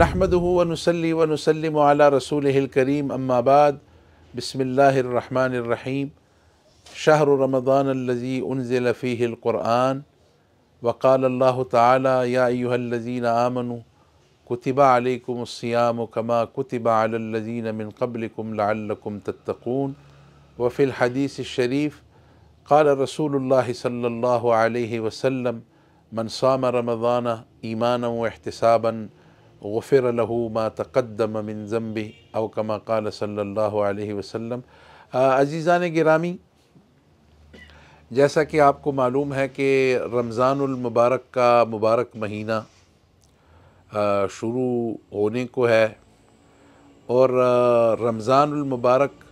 نحمده ونصلي ونسلم على رسوله الكريم أما بعد بسم الله الرحمن الرحيم شهر رمضان الذي أنزل فيه القرآن وقال الله تعالى يا أيها الذين آمنوا كتب عليكم الصيام كما كتب على الذين من قبلكم لعلكم تتقون وفي الحديث الشريف قال رسول الله صلى الله عليه وسلم من صام رمضان إيمانا واحتسابا غفر له ما تقدم من ذنبه او كما قال صلی اللہ علیہ وسلم عزیزان گرامی جیسا کہ آپ کو معلوم ہے کہ رمضان المبارک کا مبارک مہینہ شروع ہونے کو ہے اور رمضان المبارک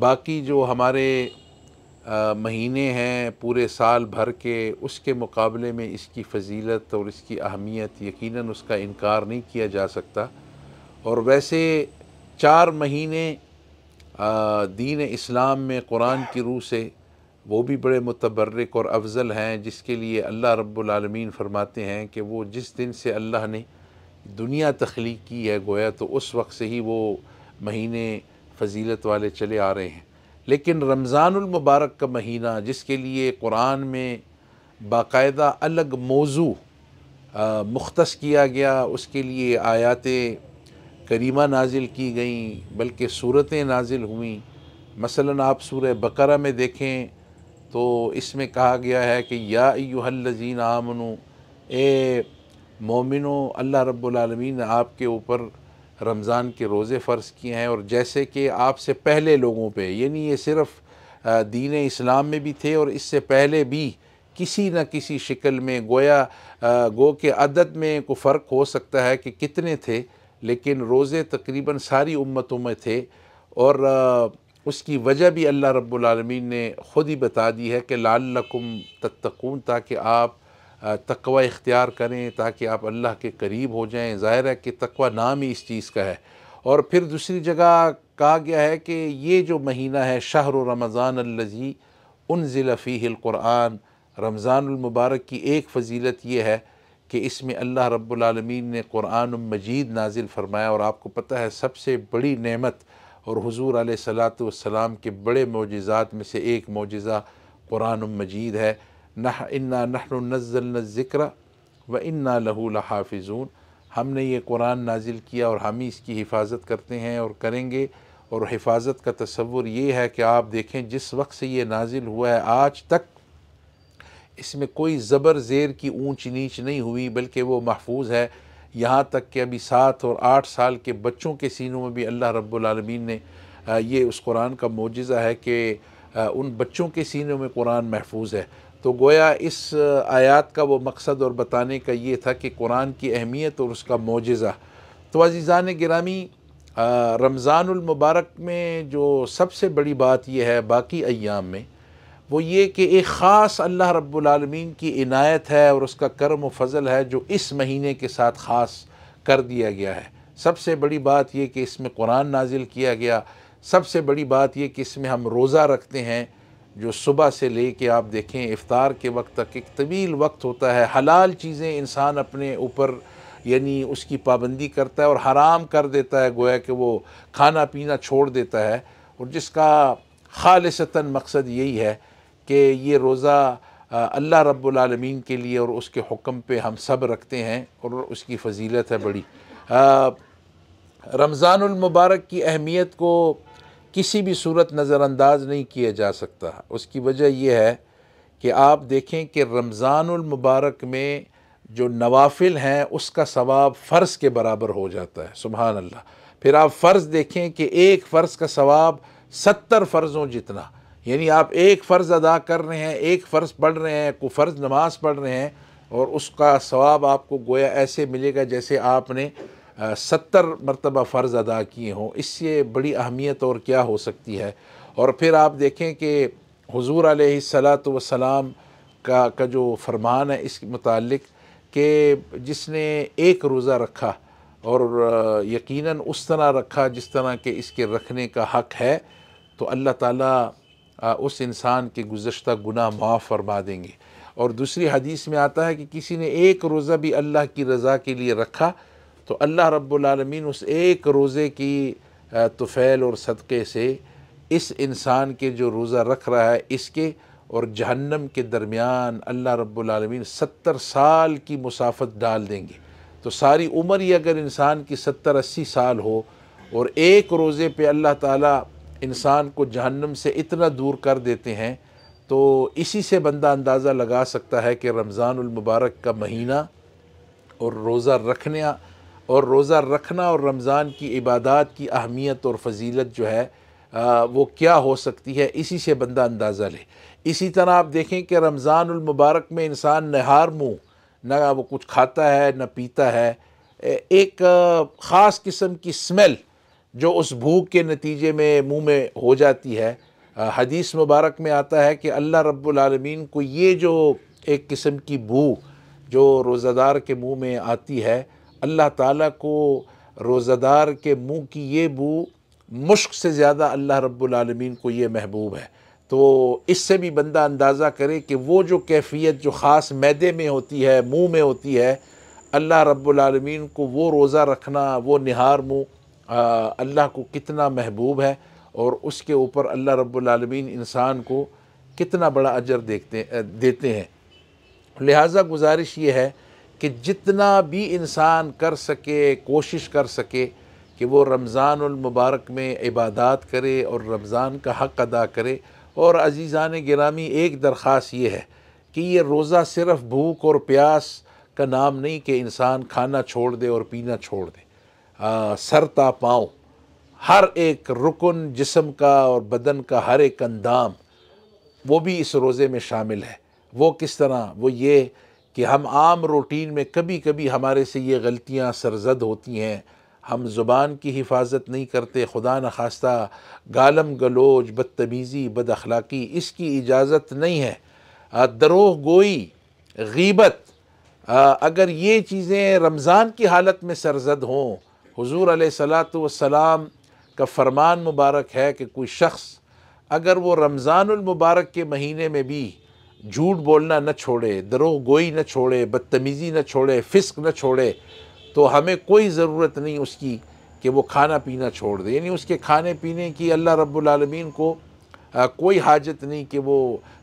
باقی جو ہمارے مہینے ہیں پورے سال بھر کے اس کے مقابلے میں اس کی فضیلت اور اس کی اہمیت یقیناً اس کا انکار نہیں کیا جا سکتا اور ویسے چار مہینے دین اسلام میں قرآن کی روح سے وہ بھی بڑے متبرک اور افضل ہیں جس کے لیے اللہ رب العالمین فرماتے ہیں کہ وہ جس دن سے اللہ نے دنیا تخلیق کی ہے گویا تو اس وقت سے ہی وہ مہینے فضیلت والے چلے آ رہے ہیں لیکن رمضان المبارک کا مہینہ جس کے لیے قرآن میں باقاعدہ الگ موضوع مختص کیا گیا اس کے لیے آیات کریمہ نازل کی گئیں بلکہ صورتیں نازل ہوئیں مثلا آپ سور بقرہ میں دیکھیں تو اس میں کہا گیا ہے کہ یا ایوہ الذین آمنو اے مومنو اللہ رب العالمین نے آپ کے اوپر رمضان کے روزے فرض کیے ہیں اور جیسے کہ آپ سے پہلے لوگوں پہ یعنی یہ صرف دین اسلام میں بھی تھے اور اس سے پہلے بھی کسی نہ کسی شکل میں گویا گو کے عدد میں کو فرق ہو سکتا ہے کہ کتنے تھے لیکن روزے تقریباً ساری امتوں میں تھے اور اس کی وجہ بھی اللہ رب العالمین نے خود ہی بتا دی ہے کہ لالقم تتکن تھا کہ آپ تقوی اختیار کریں تاکہ آپ اللہ کے قریب ہو جائیں ظاہر ہے کہ تقوی نام ہی اس چیز کا ہے اور پھر دوسری جگہ کہا گیا ہے کہ یہ جو مہینہ ہے شہر و رمضان اللذی انزل فیہ القرآن رمضان المبارک کی ایک فضیلت یہ ہے کہ اس میں اللہ رب العالمین نے قرآن مجید نازل فرمایا اور آپ کو پتہ ہے سب سے بڑی نعمت اور حضور علیہ صلاۃ والسلام کے بڑے معجزات میں سے ایک معجزہ قرآن مجید ہے انا نحن نزلنا الذکر و انا لہو لحافظون ہم نے یہ قرآن نازل کیا اور ہم ہی اس کی حفاظت کرتے ہیں اور کریں گے اور حفاظت کا تصور یہ ہے کہ آپ دیکھیں جس وقت سے یہ نازل ہوا ہے آج تک اس میں کوئی زبر زیر کی اونچ نیچ نہیں ہوئی بلکہ وہ محفوظ ہے یہاں تک کہ ابھی سات اور آٹھ سال کے بچوں کے سینوں میں بھی اللہ رب العالمین نے یہ اس قرآن کا معجزہ ہے کہ ان بچوں کے سینوں میں قرآن محفوظ ہے تو گویا اس آیات کا وہ مقصد اور بتانے کا یہ تھا کہ قرآن کی اہمیت اور اس کا معجزہ تو عزیزان گرامی رمضان المبارک میں جو سب سے بڑی بات یہ ہے باقی ایام میں وہ یہ کہ ایک خاص اللہ رب العالمین کی عنایت ہے اور اس کا کرم و فضل ہے جو اس مہینے کے ساتھ خاص کر دیا گیا ہے سب سے بڑی بات یہ کہ اس میں قرآن نازل کیا گیا سب سے بڑی بات یہ کہ اس میں ہم روزہ رکھتے ہیں جو صبح سے لے کے آپ دیکھیں افطار کے وقت تک ایک طویل وقت ہوتا ہے حلال چیزیں انسان اپنے اوپر یعنی اس کی پابندی کرتا ہے اور حرام کر دیتا ہے گویا کہ وہ کھانا پینا چھوڑ دیتا ہے اور جس کا خالصتاً مقصد یہی ہے کہ یہ روزہ اللہ رب العالمین کے لیے اور اس کے حکم پہ ہم سب رکھتے ہیں اور اس کی فضیلت ہے بڑی رمضان المبارک کی اہمیت کو کسی بھی صورت نظر انداز نہیں کیا جا سکتا اس کی وجہ یہ ہے کہ آپ دیکھیں کہ رمضان المبارک میں جو نوافل ہیں اس کا ثواب فرض کے برابر ہو جاتا ہے سبحان اللہ پھر آپ فرض دیکھیں کہ ایک فرض کا ثواب ستر فرضوں جتنا یعنی آپ ایک فرض ادا کر رہے ہیں ایک فرض پڑھ رہے ہیں کو فرض نماز پڑھ رہے ہیں اور اس کا ثواب آپ کو گویا ایسے ملے گا جیسے آپ نے ستر مرتبہ فرض ادا کیے ہوں اس سے بڑی اہمیت اور کیا ہو سکتی ہے اور پھر آپ دیکھیں کہ حضور علیہ السلام وسلام کا کا جو فرمان ہے اس متعلق کہ جس نے ایک روزہ رکھا اور یقیناً اس طرح رکھا جس طرح کہ اس کے رکھنے کا حق ہے تو اللہ تعالیٰ اس انسان کے گزشتہ گناہ معاف فرما دیں گے اور دوسری حدیث میں آتا ہے کہ کسی نے ایک روزہ بھی اللہ کی رضا کے لیے رکھا تو اللہ رب العالمین اس ایک روزے کی طفیل اور صدقے سے اس انسان کے جو روزہ رکھ رہا ہے اس کے اور جہنم کے درمیان اللہ رب العالمین ستر سال کی مسافت ڈال دیں گے تو ساری عمر یہ اگر انسان کی ستر اسی سال ہو اور ایک روزے پہ اللہ تعالیٰ انسان کو جہنم سے اتنا دور کر دیتے ہیں تو اسی سے بندہ اندازہ لگا سکتا ہے کہ رمضان المبارک کا مہینہ اور روزہ رکھنے اور روزہ رکھنا اور رمضان کی عبادات کی اہمیت اور فضیلت جو ہے وہ کیا ہو سکتی ہے اسی سے بندہ اندازہ لے اسی طرح آپ دیکھیں کہ رمضان المبارک میں انسان نہار منہ نہ وہ کچھ کھاتا ہے نہ پیتا ہے ایک خاص قسم کی سمیل جو اس بھوک کے نتیجے میں منہ میں ہو جاتی ہے حدیث مبارک میں آتا ہے کہ اللہ رب العالمین کو یہ جو ایک قسم کی بھو جو روزہ دار کے منہ میں آتی ہے اللہ تعالیٰ کو روزہ دار کے منہ کی یہ بو مشق سے زیادہ اللہ رب العالمین کو یہ محبوب ہے تو اس سے بھی بندہ اندازہ کرے کہ وہ جو کیفیت جو خاص میدے میں ہوتی ہے منہ میں ہوتی ہے اللہ رب العالمین کو وہ روزہ رکھنا وہ نہار منہ اللہ کو کتنا محبوب ہے اور اس کے اوپر اللہ رب العالمین انسان کو کتنا بڑا اجر دیکھتے دیتے ہیں لہٰذا گزارش یہ ہے کہ جتنا بھی انسان کر سکے کوشش کر سکے کہ وہ رمضان المبارک میں عبادات کرے اور رمضان کا حق ادا کرے اور عزیزان گرامی ایک درخواست یہ ہے کہ یہ روزہ صرف بھوک اور پیاس کا نام نہیں کہ انسان کھانا چھوڑ دے اور پینا چھوڑ دے سر تا پاؤں ہر ایک رکن جسم کا اور بدن کا ہر ایک اندام وہ بھی اس روزے میں شامل ہے وہ کس طرح وہ یہ کہ ہم عام روٹین میں کبھی کبھی ہمارے سے یہ غلطیاں سرزد ہوتی ہیں ہم زبان کی حفاظت نہیں کرتے خدا نخواستہ گالم گلوج بدتمیزی بد اخلاقی اس کی اجازت نہیں ہے دروہ گوئی غیبت اگر یہ چیزیں رمضان کی حالت میں سرزد ہوں حضور علیہ السّلۃ والسلام کا فرمان مبارک ہے کہ کوئی شخص اگر وہ رمضان المبارک کے مہینے میں بھی جھوٹ بولنا نہ چھوڑے دروہ گوئی نہ چھوڑے بدتمیزی نہ چھوڑے فسق نہ چھوڑے تو ہمیں کوئی ضرورت نہیں اس کی کہ وہ کھانا پینا چھوڑ دے یعنی اس کے کھانے پینے کی اللہ رب العالمین کو کوئی حاجت نہیں کہ وہ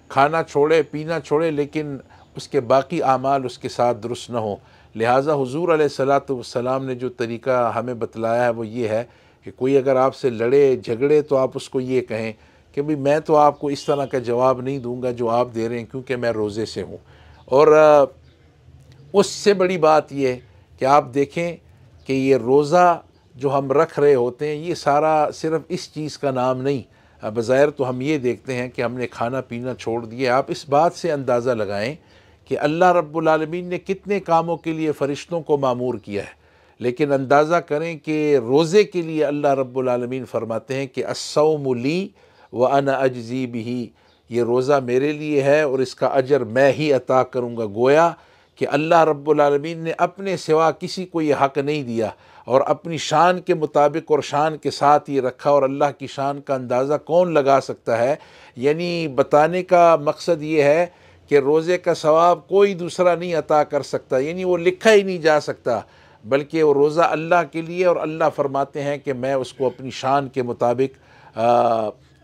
کھانا چھوڑے پینا چھوڑے لیکن اس کے باقی اعمال اس کے ساتھ درست نہ ہوں لہٰذا حضور علیہ السلاۃ والسلام نے جو طریقہ ہمیں بتلایا ہے وہ یہ ہے کہ کوئی اگر آپ سے لڑے جھگڑے تو آپ اس کو یہ کہیں کہ بھئی میں تو آپ کو اس طرح کا جواب نہیں دوں گا جو آپ دے رہے ہیں کیونکہ میں روزے سے ہوں اور اس سے بڑی بات یہ کہ آپ دیکھیں کہ یہ روزہ جو ہم رکھ رہے ہوتے ہیں یہ سارا صرف اس چیز کا نام نہیں بظاہر تو ہم یہ دیکھتے ہیں کہ ہم نے کھانا پینا چھوڑ دیا آپ اس بات سے اندازہ لگائیں کہ اللہ رب العالمین نے کتنے کاموں کے لیے فرشتوں کو معمور کیا ہے لیکن اندازہ کریں کہ روزے کے لیے اللہ رب العالمین فرماتے ہیں کہ السوم لی وہ ان عجیب ہی یہ روزہ میرے لیے ہے اور اس کا اجر میں ہی عطا کروں گا گویا کہ اللہ رب العالمین نے اپنے سوا کسی کو یہ حق نہیں دیا اور اپنی شان کے مطابق اور شان کے ساتھ یہ رکھا اور اللہ کی شان کا اندازہ کون لگا سکتا ہے یعنی بتانے کا مقصد یہ ہے کہ روزے کا ثواب کوئی دوسرا نہیں عطا کر سکتا یعنی وہ لکھا ہی نہیں جا سکتا بلکہ وہ روزہ اللہ کے لیے اور اللہ فرماتے ہیں کہ میں اس کو اپنی شان کے مطابق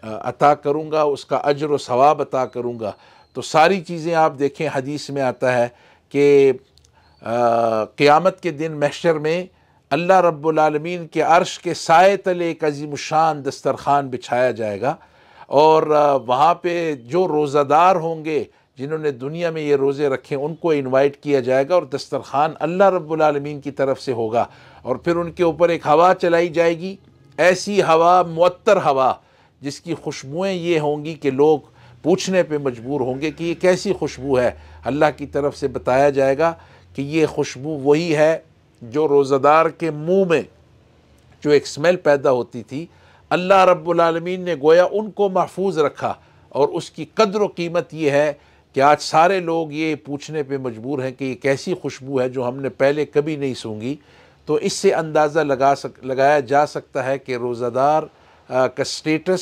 عطا کروں گا اس کا عجر و ثواب عطا کروں گا تو ساری چیزیں آپ دیکھیں حدیث میں آتا ہے کہ قیامت کے دن محشر میں اللہ رب العالمین کے عرش کے سائے تلے ایک عظیم الشان دسترخوان بچھایا جائے گا اور وہاں پہ جو روزہ دار ہوں گے جنہوں نے دنیا میں یہ روزے رکھے ان کو انوائٹ کیا جائے گا اور دسترخوان اللہ رب العالمین کی طرف سے ہوگا اور پھر ان کے اوپر ایک ہوا چلائی جائے گی ایسی ہوا معطر ہوا جس کی خوشبوئیں یہ ہوں گی کہ لوگ پوچھنے پہ مجبور ہوں گے کہ یہ کیسی خوشبو ہے اللہ کی طرف سے بتایا جائے گا کہ یہ خوشبو وہی ہے جو روزہ دار کے منہ میں جو ایک سمیل پیدا ہوتی تھی اللہ رب العالمین نے گویا ان کو محفوظ رکھا اور اس کی قدر و قیمت یہ ہے کہ آج سارے لوگ یہ پوچھنے پہ مجبور ہیں کہ یہ کیسی خوشبو ہے جو ہم نے پہلے کبھی نہیں سونگی تو اس سے اندازہ لگا سک لگایا جا سکتا ہے کہ روزہ دار کا سٹیٹس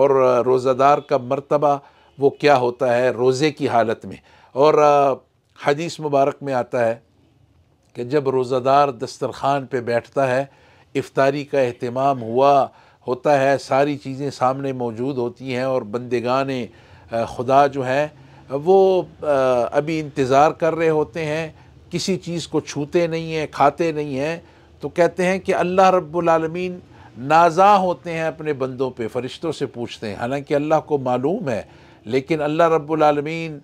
اور روزہ دار کا مرتبہ وہ کیا ہوتا ہے روزے کی حالت میں اور حدیث مبارک میں آتا ہے کہ جب روزہ دار دسترخوان پہ بیٹھتا ہے افطاری کا اہتمام ہوا ہوتا ہے ساری چیزیں سامنے موجود ہوتی ہیں اور بندگان خدا جو ہیں وہ ابھی انتظار کر رہے ہوتے ہیں کسی چیز کو چھوتے نہیں ہیں کھاتے نہیں ہیں تو کہتے ہیں کہ اللہ رب العالمین نازاں ہوتے ہیں اپنے بندوں پہ فرشتوں سے پوچھتے ہیں حالانکہ اللہ کو معلوم ہے لیکن اللہ رب العالمین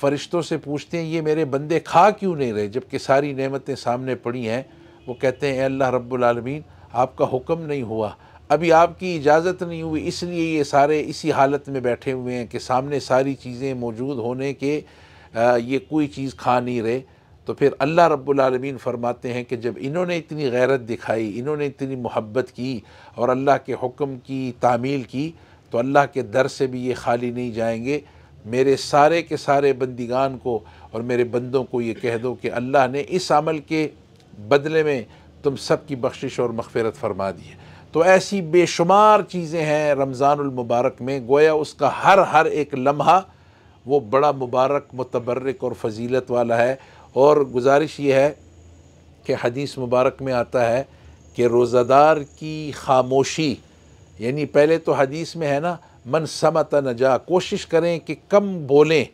فرشتوں سے پوچھتے ہیں یہ میرے بندے کھا کیوں نہیں رہے جب کہ ساری نعمتیں سامنے پڑی ہیں وہ کہتے ہیں اے اللہ رب العالمین آپ کا حکم نہیں ہوا ابھی آپ کی اجازت نہیں ہوئی اس لیے یہ سارے اسی حالت میں بیٹھے ہوئے ہیں کہ سامنے ساری چیزیں موجود ہونے کے یہ کوئی چیز کھا نہیں رہے تو پھر اللہ رب العالمین فرماتے ہیں کہ جب انہوں نے اتنی غیرت دکھائی انہوں نے اتنی محبت کی اور اللہ کے حکم کی تعمیل کی تو اللہ کے در سے بھی یہ خالی نہیں جائیں گے میرے سارے کے سارے بندگان کو اور میرے بندوں کو یہ کہہ دو کہ اللہ نے اس عمل کے بدلے میں تم سب کی بخشش اور مغفرت فرما دی ہے تو ایسی بے شمار چیزیں ہیں رمضان المبارک میں گویا اس کا ہر ہر ایک لمحہ وہ بڑا مبارک متبرک اور فضیلت والا ہے اور گزارش یہ ہے کہ حدیث مبارک میں آتا ہے کہ روزہ دار کی خاموشی یعنی پہلے تو حدیث میں ہے نا من سمت نجا کوشش کریں کہ کم بولیں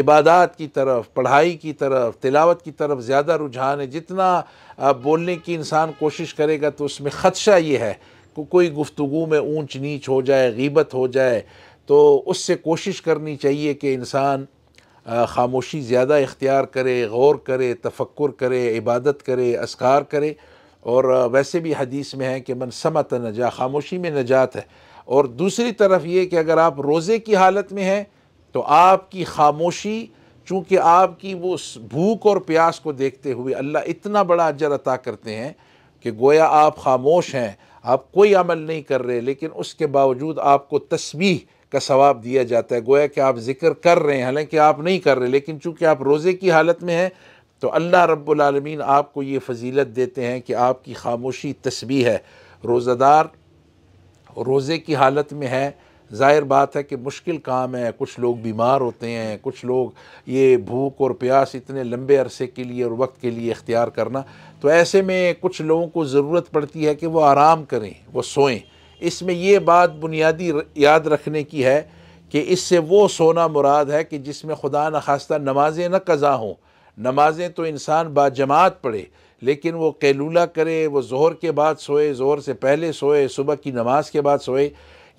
عبادات کی طرف پڑھائی کی طرف تلاوت کی طرف زیادہ رجحان ہے جتنا بولنے کی انسان کوشش کرے گا تو اس میں خدشہ یہ ہے کہ کوئی گفتگو میں اونچ نیچ ہو جائے غیبت ہو جائے تو اس سے کوشش کرنی چاہیے کہ انسان خاموشی زیادہ اختیار کرے غور کرے تفکر کرے عبادت کرے اسکار کرے اور ویسے بھی حدیث میں ہے کہ من سمت نجا خاموشی میں نجات ہے اور دوسری طرف یہ کہ اگر آپ روزے کی حالت میں ہیں تو آپ کی خاموشی چونکہ آپ کی وہ بھوک اور پیاس کو دیکھتے ہوئے اللہ اتنا بڑا اجر عطا کرتے ہیں کہ گویا آپ خاموش ہیں آپ کوئی عمل نہیں کر رہے لیکن اس کے باوجود آپ کو تسبیح کا ثواب دیا جاتا ہے گویا کہ آپ ذکر کر رہے ہیں حالانکہ آپ نہیں کر رہے لیکن چونکہ آپ روزے کی حالت میں ہیں تو اللہ رب العالمین آپ کو یہ فضیلت دیتے ہیں کہ آپ کی خاموشی تسبیح ہے روزہ دار روزے کی حالت میں ہے ظاہر بات ہے کہ مشکل کام ہے کچھ لوگ بیمار ہوتے ہیں کچھ لوگ یہ بھوک اور پیاس اتنے لمبے عرصے کے لیے اور وقت کے لیے اختیار کرنا تو ایسے میں کچھ لوگوں کو ضرورت پڑتی ہے کہ وہ آرام کریں وہ سوئیں اس میں یہ بات بنیادی یاد رکھنے کی ہے کہ اس سے وہ سونا مراد ہے کہ جس میں خدا نخواستہ نمازیں نہ قضا ہوں نمازیں تو انسان با جماعت پڑھے لیکن وہ قیلولہ کرے وہ زہر کے بعد سوئے زہر سے پہلے سوئے صبح کی نماز کے بعد سوئے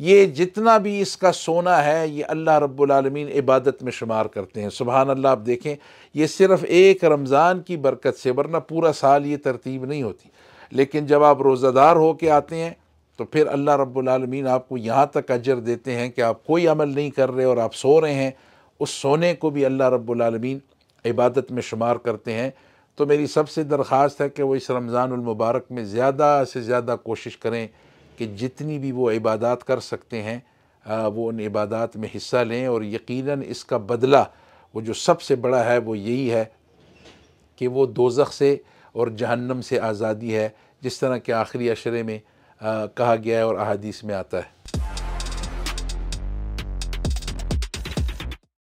یہ جتنا بھی اس کا سونا ہے یہ اللہ رب العالمین عبادت میں شمار کرتے ہیں سبحان اللہ آپ دیکھیں یہ صرف ایک رمضان کی برکت سے ورنہ پورا سال یہ ترتیب نہیں ہوتی لیکن جب آپ روزہ دار ہو کے آتے ہیں تو پھر اللہ رب العالمین آپ کو یہاں تک اجر دیتے ہیں کہ آپ کوئی عمل نہیں کر رہے اور آپ سو رہے ہیں اس سونے کو بھی اللہ رب العالمین عبادت میں شمار کرتے ہیں تو میری سب سے درخواست ہے کہ وہ اس رمضان المبارک میں زیادہ سے زیادہ کوشش کریں کہ جتنی بھی وہ عبادات کر سکتے ہیں وہ ان عبادات میں حصہ لیں اور یقیناً اس کا بدلہ وہ جو سب سے بڑا ہے وہ یہی ہے کہ وہ دوزخ سے اور جہنم سے آزادی ہے جس طرح کہ آخری اشرے میں کہا گیا ہے اور احادیث میں آتا ہے